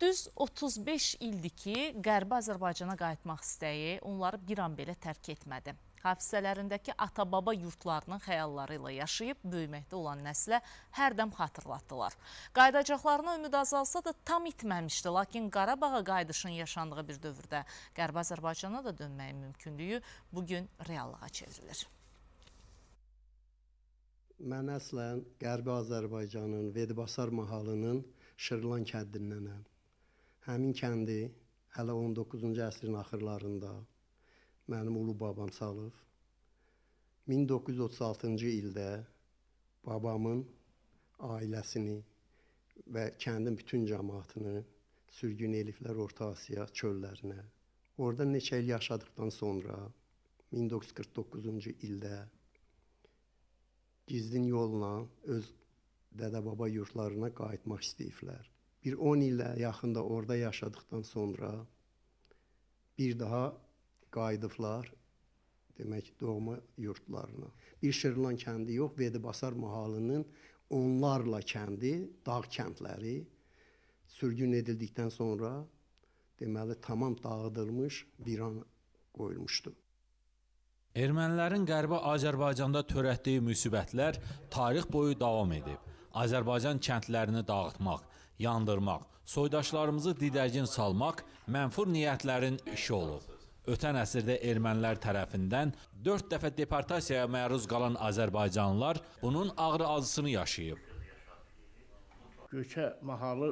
Düz 35 ildir ki, Qərbi Azərbaycana qayıtmaq istəyi onları bir an belə tərk etmədi. Hafizələrindəki ata-baba yurtlarının xəyalları ilə yaşayıb böyüməkdə olan nəslə hər dəm xatırlatdılar. Qaydacaqlarına ümid azalsa da tam itməmişdi, lakin Qarabağa qaydışın yaşandığı bir dövrdə Qərbi Azərbaycana da dönməyin mümkünlüyü bugün reallığa çevrilir. Mən əslən Qərbi Azərbaycanın Vedibasar mahalının Şırlan kəndindənəm. Həmin kəndi hələ 19-cu əsrin axırlarında mənim ulu babam salıb. 1936-cı ildə babamın ailəsini və kəndin bütün cəmaatını sürgün eliflər Orta Asiya çöllərinə. Orda neçə il yaşadıqdan sonra 1949-cu ildə gizlin yolla öz dədə-baba yurtlarına qayıtmaq istəyiblər bir 10 ilə yaxında orada yaşadıqdan sonra bir daha qayıdıblar demək doğma yurtlarına. Bir Şırlan kəndi yox, Vedibasar mahallının onlarla kəndi, dağ kəndləri sürgün edildikdən sonra deməli tamam dağıdılmış, viran qoyulmuşdu. Ermənilərin Qərbi Azərbaycanda törətdiyi müsibətlər tarix boyu davam edib. Azərbaycan kəndlərini dağıtmaq, yandırmaq, soydaşlarımızı didərgin salmaq mənfur niyyətlərin işi olub. Ötən əsrdə ermənilər tərəfindən 4 dəfə deportasiyaya məruz qalan azərbaycanlılar bunun ağrı acısını yaşayıb. Göçə mahalı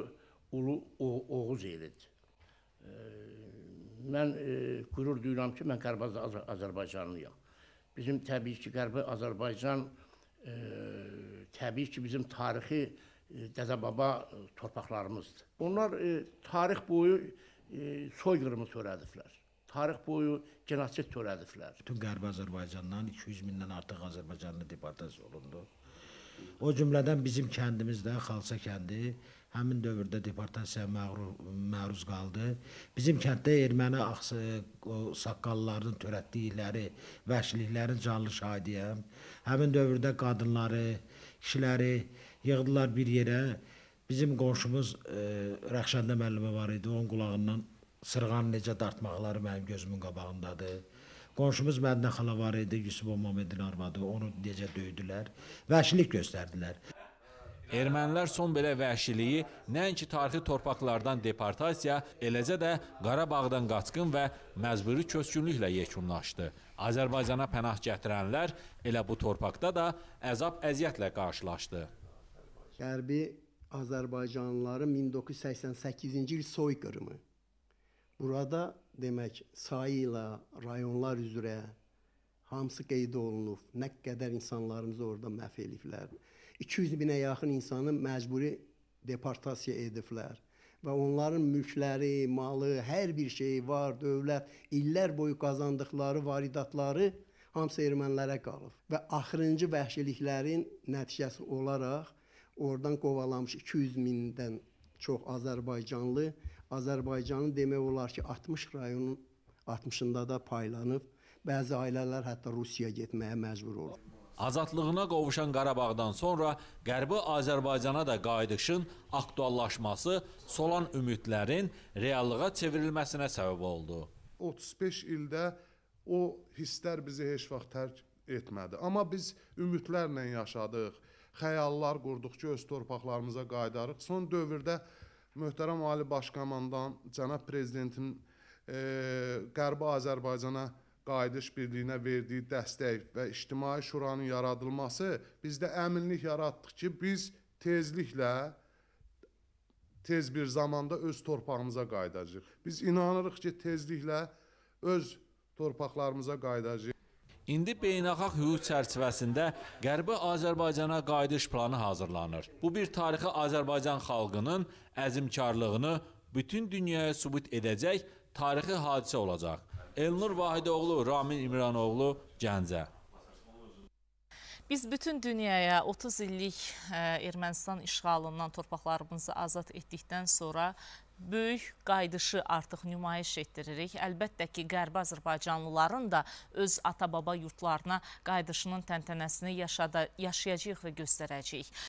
Ulu Oğuz elidir. E, mən e, qürur duyuram ki, mən Qərbi Azər Azərbaycanlıyam. Bizim təbii ki, Qərbi Azərbaycan e, təbii ki, bizim tarixi Dəzəbaba e, e, torpaqlarımızdır. Onlar e, tarix boyu soyqırımı törədiblər tarix boyu genosid törədiblər. Bütün Qərbi Azərbaycandan 200 mindən artıq Azərbaycanlı deportasiya olundu. O cümlədən bizim kəndimiz də Xalça kəndi həmin dövrdə deportasiyaya məruz qaldı. Bizim kənddə erməni axsı saqqallarının törətdikləri vəhşiliklərin canlı şahidiyəm. Həmin dövrdə qadınları, kişiləri yığdılar bir yerə. Bizim qonşumuz e, Rəxşəndə müəllimə var idi. Onun qulağından sırğanı necə dartmaqları mənim gözümün qabağındadır. Qonşumuz Mədinə xala var idi, Yusub Mamedin arvadı. Onu necə döydülər, vəhşilik göstərdilər. Ermənilər son belə vəhşiliyi nəinki tarixi torpaqlardan deportasiya, eləcə də Qarabağdan qaçqın və məcburi köçkünlüklə yekunlaşdı. Azərbaycana pənah gətirənlər elə bu torpaqda da əzab-əziyyətlə qarşılaşdı. Qərbi Azərbaycanlıların 1988-ci il soyqırımı. Burada demək sayı ilə rayonlar üzrə hamısı qeyd olunub. Nə qədər insanlarımızı orada məhv eliblər. 200 minə yaxın insanı məcburi deportasiya ediblər və onların mülkləri, malı, hər bir şeyi var, dövlət, illər boyu qazandıqları varidatları hamısı ermənilərə qalıb və axırıncı vəhşiliklərin nəticəsi olaraq Oradan qovalamış 200 mindən çox azərbaycanlı, Azərbaycanın demək olar ki, 60 rayonun 60-ında da paylanıb, bəzi ailələr hətta Rusiyaya getməyə məcbur olub. Azadlığına qovuşan Qarabağdan sonra Qərbi Azərbaycana da qayıdışın aktuallaşması solan ümidlərin reallığa çevrilməsinə səbəb oldu. 35 ildə o hisslər bizi heç vaxt tərk etmədi. Amma biz ümidlərlə yaşadıq xəyallar qurduq ki, öz torpaqlarımıza qayıdarıq. Son dövrdə möhtərəm Ali Başkomandan, cənab prezidentin e, Qərbi Azərbaycana qayıdış birliyinə verdiyi dəstək və ictimai şuranın yaradılması bizdə əminlik yaratdıq ki, biz tezliklə tez bir zamanda öz torpağımıza qayıdacağıq. Biz inanırıq ki, tezliklə öz torpaqlarımıza qayıdacağıq. İndi beynəlxalq hüquq çərçivəsində Qərbi Azərbaycana qayıdış planı hazırlanır. Bu bir tarixi Azərbaycan xalqının əzmkarlığını bütün dünyaya sübut edəcək tarixi hadisə olacaq. Elnur Vahidoğlu, Ramin İmranoğlu, Gəncə. Biz bütün dünyaya 30 illik e, Ermənistan işğalından torpaqlarımızı azad etdikdən sonra böyük qayıdışı artıq nümayiş etdiririk. Əlbəttə ki, Qərbi Azərbaycanlıların da öz ata-baba yurtlarına qayıdışının təntənəsini yaşada, yaşayacaq və göstərəcəyik.